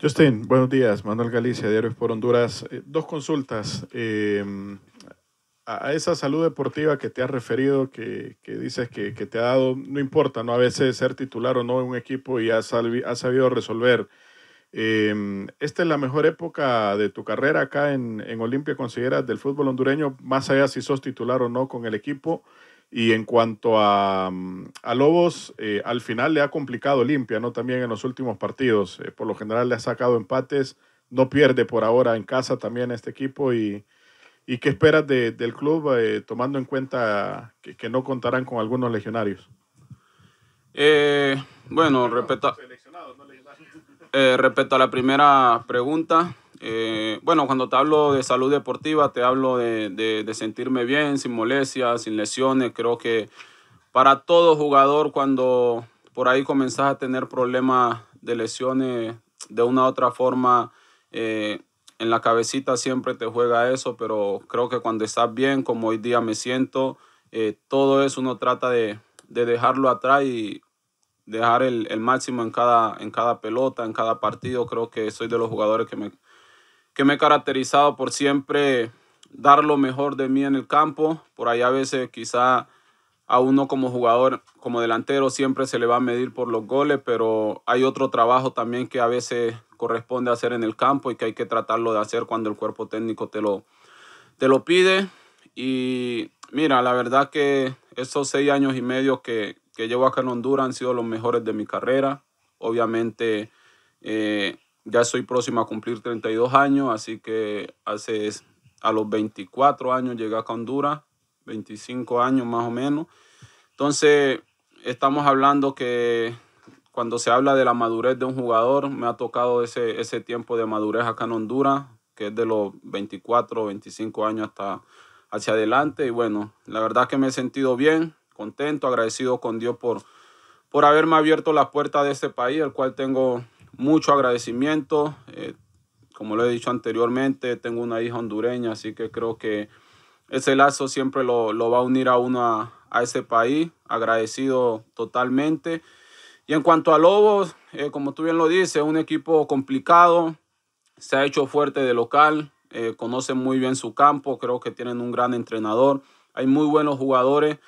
Justin, buenos días. Manuel Galicia, Diario por Honduras. Eh, dos consultas. Eh, a esa salud deportiva que te has referido, que, dices que, te ha dado, no importa, ¿no? A veces ser titular o no en un equipo y has, sabido resolver. Eh, ¿Esta es la mejor época de tu carrera acá en, en Olimpia, consideras, del fútbol hondureño, más allá si sos titular o no con el equipo? Y en cuanto a, mm, a Lobos, eh, al final le ha complicado limpia, ¿no? También en los últimos partidos. Eh, por lo general le ha sacado empates. No pierde por ahora en casa también este equipo. ¿Y, qué esperas del club eh, tomando en cuenta que, no contarán con algunos legionarios? bueno, respeto, respecto a la primera pregunta, eh, bueno, cuando te hablo de salud deportiva, te hablo de, sentirme bien, sin molestias, sin lesiones. Creo que para todo jugador, cuando por ahí comenzás a tener problemas de lesiones, de una u otra forma, eh, en la cabecita siempre te juega eso, pero creo que cuando estás bien, como hoy día me siento, eh, todo eso uno trata de, dejarlo atrás y dejar el, máximo en cada, en cada pelota, en cada partido. Creo que soy de los jugadores que me, que me he caracterizado por siempre dar lo mejor de mí en el campo. Por ahí a veces quizá a uno como jugador, como delantero, siempre se le va a medir por los goles, pero hay otro trabajo también que a veces corresponde hacer en el campo y que hay que tratarlo de hacer cuando el cuerpo técnico te lo, te lo pide. Y mira, la verdad que esos seis años y medio que, que llevo acá en Honduras han sido los mejores de mi carrera. Obviamente eh, ya soy próximo a cumplir 32 años, así que hace a los 24 años llegué acá a Honduras, 25 años más o menos. Entonces, estamos hablando que cuando se habla de la madurez de un jugador, me ha tocado ese, ese tiempo de madurez acá en Honduras, que es de los 24, 25 años hasta hacia adelante. Y bueno, la verdad que me he sentido bien, contento, agradecido con Dios por, por haberme abierto la puerta de este país, el cual tengo mucho agradecimiento. Eh, como lo he dicho anteriormente, tengo una hija hondureña, así que creo que ese lazo siempre lo, va a unir a uno a, ese país. Agradecido totalmente. Y en cuanto a Lobos, eh, como tú bien lo dices, es un equipo complicado. Se ha hecho fuerte de local. conoce eh, conocen muy bien su campo. Creo que tienen un gran entrenador. Hay muy buenos jugadores.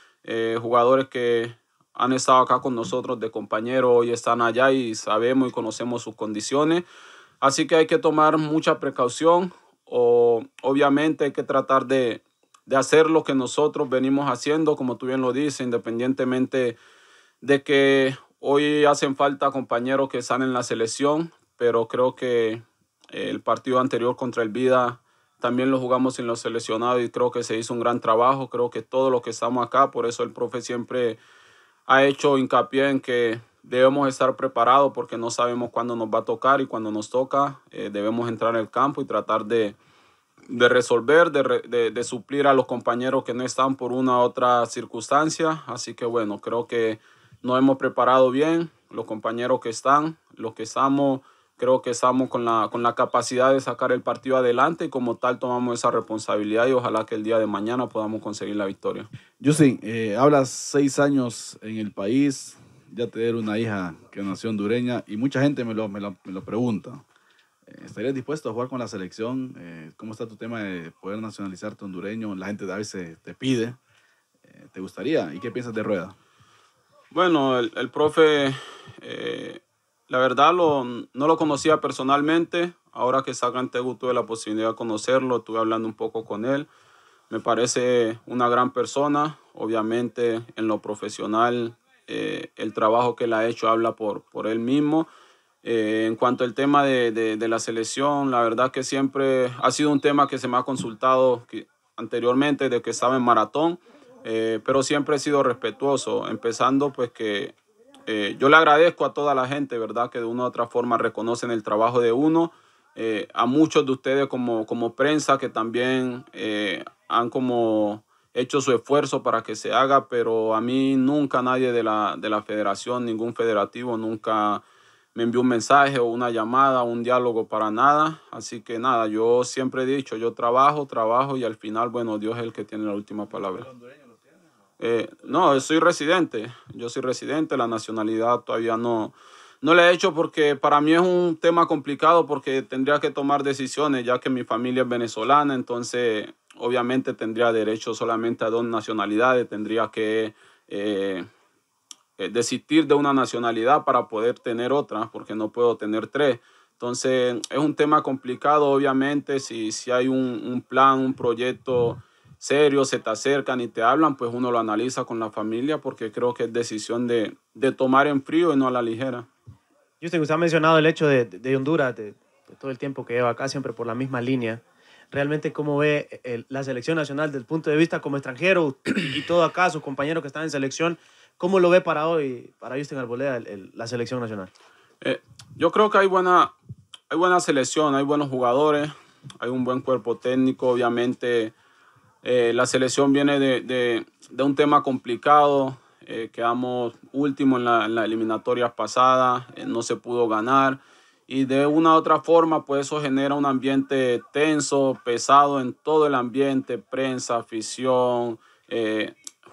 jugadores que han estado acá con nosotros de compañeros. hoy están allá y sabemos y conocemos sus condiciones. Así que hay que tomar mucha precaución o obviamente hay que tratar de, hacer lo que nosotros venimos haciendo, como tú bien lo dices, independientemente de que hoy hacen falta compañeros que están en la selección, pero creo que eh, el partido anterior contra el Vida también lo jugamos en los seleccionados y creo que se hizo un gran trabajo, creo que todos los que estamos acá, por eso el profe siempre ha hecho hincapié en que debemos estar preparados porque no sabemos cuándo nos va a tocar y cuando nos toca eh, debemos entrar al campo y tratar de, resolver, de, suplir a los compañeros que no están por una u otra circunstancia. Así que bueno, creo que nos hemos preparado bien, los compañeros que están, los que estamos Creo que estamos con la, capacidad de sacar el partido adelante y como tal tomamos esa responsabilidad y ojalá que el día de mañana podamos conseguir la victoria. Justin, eh, hablas seis años en el país, ya tener una hija que nació hondureña y mucha gente me lo, pregunta. Eh, ¿Estarías dispuesto a jugar con la selección? Eh, ¿Cómo está tu tema de poder nacionalizarte hondureño? La gente a veces te pide. ¿Te gustaría? ¿Y qué piensas de Rueda? Bueno, el, profe la verdad lo, no lo conocía personalmente. Ahora que sacan Tegu tuve la posibilidad de conocerlo, estuve hablando un poco con él. Me parece una gran persona. Obviamente en lo profesional eh, el trabajo que él ha hecho habla por, por él mismo. Eh, en cuanto al tema de, de, de, la selección, la verdad que siempre ha sido un tema que se me ha consultado que, anteriormente de que estaba en maratón, eh, pero siempre he sido respetuoso, empezando pues que eh, yo le agradezco a toda la gente, ¿verdad? Que de una u otra forma reconocen el trabajo de uno. Eh, a muchos de ustedes como, prensa que también eh, han como hecho su esfuerzo para que se haga, pero a mí nunca nadie de la, de la federación, ningún federativo, nunca me envió un mensaje o una llamada, un diálogo para nada. Así que nada, yo siempre he dicho, yo trabajo, trabajo y al final, bueno, Dios es el que tiene la última palabra. Eh, no, soy residente, yo soy residente, la nacionalidad todavía no, no la he hecho porque para mí es un tema complicado porque tendría que tomar decisiones ya que mi familia es venezolana, entonces obviamente tendría derecho solamente a dos nacionalidades, tendría que eh, eh, desistir de una nacionalidad para poder tener otra porque no puedo tener tres. Entonces es un tema complicado, obviamente, si, si hay un plan, un proyecto serios se te acercan y te hablan, pues uno lo analiza con la familia porque creo que es decisión de, tomar en frío y no a la ligera. Justin, usted ha mencionado el hecho de, Honduras, de, todo el tiempo que lleva acá, siempre por la misma línea. Realmente, ¿cómo ve eh, la selección nacional desde el punto de vista como extranjero y todo acá, sus compañeros que están en selección? ¿Cómo lo ve para hoy, para Justin Arboleda, la selección nacional? Eh, yo creo que hay buena, hay buena selección, hay buenos jugadores, hay un buen cuerpo técnico, obviamente eh, la selección viene de, un tema complicado. Eh, quedamos último en la, eliminatorias la eliminatoria pasada, eh, no se pudo ganar. Y de una u otra forma, pues eso genera un ambiente tenso, pesado en todo el ambiente, prensa, afición,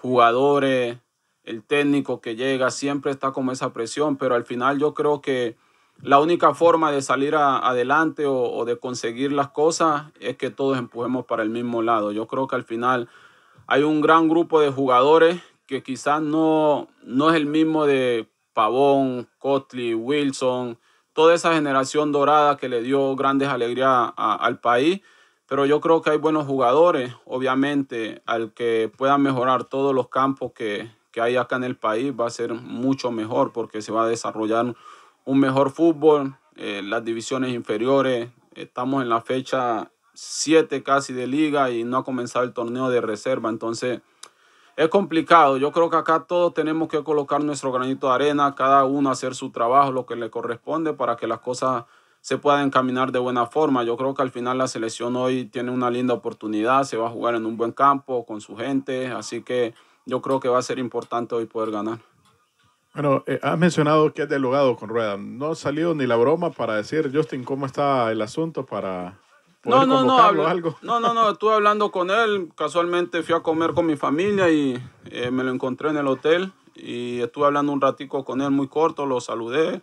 jugadores, el técnico que llega, siempre está con esa presión, pero al final yo creo que la única forma de salir adelante o, de conseguir las cosas es que todos empujemos para el mismo lado. Yo creo que al final hay un gran grupo de jugadores que quizás no, no es el mismo de Pavón, Cotley, Wilson, toda esa generación dorada que le dio grandes alegrías al país. Pero yo creo que hay buenos jugadores, obviamente, al que puedan mejorar todos los campos que, que hay acá en el país va a ser mucho mejor porque se va a desarrollar un mejor fútbol, eh, las divisiones inferiores. Estamos en la fecha 7 casi de liga y no ha comenzado el torneo de reserva. Entonces, es complicado. Yo creo que acá todos tenemos que colocar nuestro granito de arena, cada uno hacer su trabajo, lo que le corresponde para que las cosas se puedan encaminar de buena forma. Yo creo que al final la selección hoy tiene una linda oportunidad, se va a jugar en un buen campo con su gente, así que yo creo que va a ser importante hoy poder ganar. Bueno, eh, has mencionado que has dialogado con Rueda. No ha salido ni la broma para decir, Justin, cómo está el asunto para poder no, no, no, algo. No, no, no, estuve hablando con él. Casualmente fui a comer con mi familia y eh, me lo encontré en el hotel. Y estuve hablando un ratico con él muy corto, lo saludé.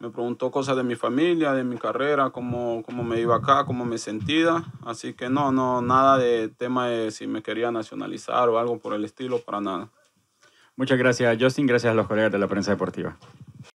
Me preguntó cosas de mi familia, de mi carrera, cómo, cómo me iba acá, cómo me sentía. Así que no, no, nada de tema de si me quería nacionalizar o algo por el estilo, para nada. Muchas gracias, Justin. Gracias a los colegas de la prensa deportiva.